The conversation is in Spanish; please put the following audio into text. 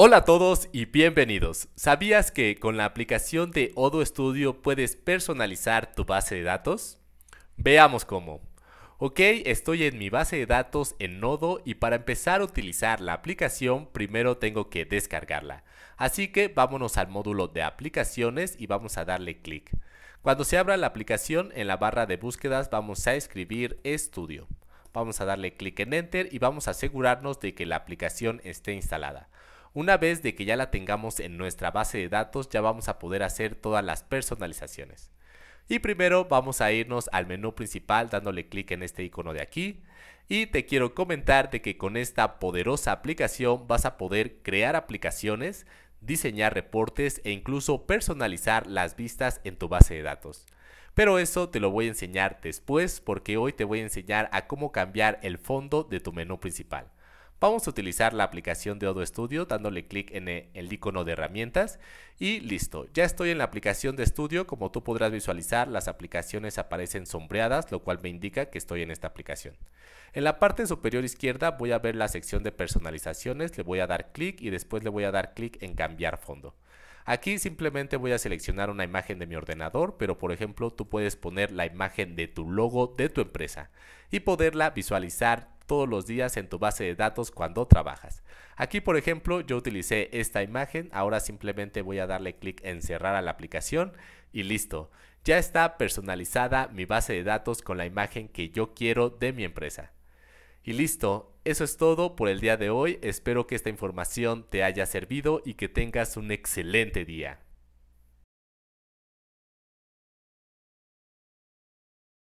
Hola a todos y bienvenidos. ¿Sabías que con la aplicación de Odo Studio puedes personalizar tu base de datos? Veamos cómo. Ok, estoy en mi base de datos en Nodo y para empezar a utilizar la aplicación primero tengo que descargarla. Así que vámonos al módulo de aplicaciones y vamos a darle clic. Cuando se abra la aplicación en la barra de búsquedas vamos a escribir Studio. Vamos a darle clic en Enter y vamos a asegurarnos de que la aplicación esté instalada. Una vez de que ya la tengamos en nuestra base de datos, ya vamos a poder hacer todas las personalizaciones. Y primero vamos a irnos al menú principal dándole clic en este icono de aquí. Y te quiero comentar de que con esta poderosa aplicación vas a poder crear aplicaciones, diseñar reportes e incluso personalizar las vistas en tu base de datos. Pero eso te lo voy a enseñar después porque hoy te voy a enseñar a cómo cambiar el fondo de tu menú principal. Vamos a utilizar la aplicación de Odo Studio dándole clic en eh, el icono de herramientas y listo. Ya estoy en la aplicación de estudio. Como tú podrás visualizar, las aplicaciones aparecen sombreadas, lo cual me indica que estoy en esta aplicación. En la parte superior izquierda voy a ver la sección de personalizaciones, le voy a dar clic y después le voy a dar clic en cambiar fondo. Aquí simplemente voy a seleccionar una imagen de mi ordenador, pero por ejemplo tú puedes poner la imagen de tu logo de tu empresa y poderla visualizar todos los días en tu base de datos cuando trabajas. Aquí por ejemplo yo utilicé esta imagen, ahora simplemente voy a darle clic en cerrar a la aplicación y listo. Ya está personalizada mi base de datos con la imagen que yo quiero de mi empresa. Y listo, eso es todo por el día de hoy, espero que esta información te haya servido y que tengas un excelente día.